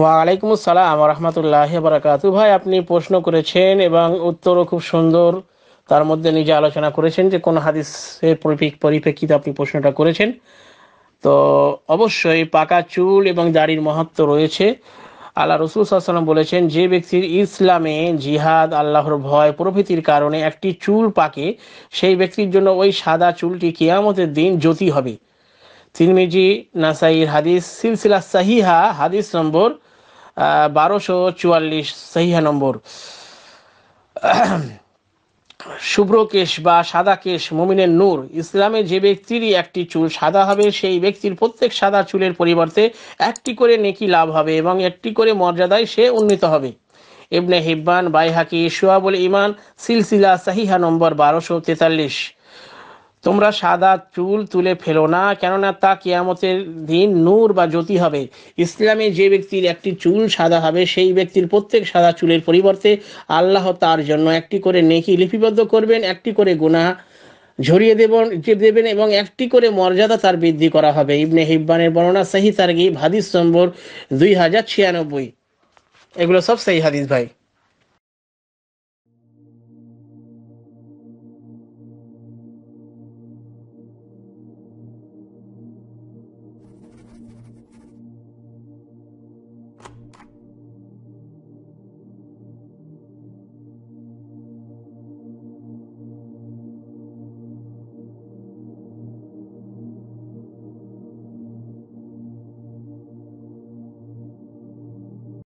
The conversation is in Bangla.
ওয়ালাইকুম আসসালাম রহমতুল্লাহ বারাকাতু ভাই আপনি প্রশ্ন করেছেন এবং উত্তরও খুব সুন্দর তার মধ্যে নিজে আলোচনা করেছেন যে কোন হাদিসের পরিপ্রেক্ষিতে আপনি প্রশ্নটা করেছেন তো অবশ্যই পাকা চুল এবং দাড়ির মহত্ব রয়েছে আল্লাহ রসুল সাল্লাম বলেছেন যে ব্যক্তির ইসলামে জিহাদ আল্লাহর ভয় প্রভৃতির কারণে একটি চুল পাকে সেই ব্যক্তির জন্য ওই সাদা চুলটি কেয়ামতের দিন জ্যোতি হবে তিরমিজি নাসাইর হাদিস সিলসিলা সাহিহা হাদিস নম্বর বারোশো চুয়াল্লিশ সহিয়া নম্বর শুভ্রকেশ বা সাদা কেশ মমিনের নূর ইসলামে যে ব্যক্তিরই একটি চুল সাদা হবে সেই ব্যক্তির প্রত্যেক সাদা চুলের পরিবর্তে একটি করে নেকি লাভ হবে এবং একটি করে মর্যাদায় সে উন্নীত হবে ইবনে হিব্বান বাইহাকি বলে ইমান সিলসিলা সাহিহা নম্বর বারোশো তেতাল্লিশ তোমরা সাদা চুল তুলে ফেলো না কেননা তা কিয়ামতের দিন নূর বা জ্যোতি হবে ইসলামে যে ব্যক্তির একটি চুল সাদা হবে সেই ব্যক্তির প্রত্যেক সাদা চুলের পরিবর্তে আল্লাহ তার জন্য একটি করে নেকি লিপিবদ্ধ করবেন একটি করে গুনাহ ঝরিয়ে দেবেন দেবেন এবং একটি করে মর্যাদা তার বৃদ্ধি করা হবে ইবনে হিব্বানের বর্ণনা সাহি তার্গিব হাদিস নম্বর দুই হাজার ছিয়ানব্বই এগুলো সব সেই হাদিস ভাই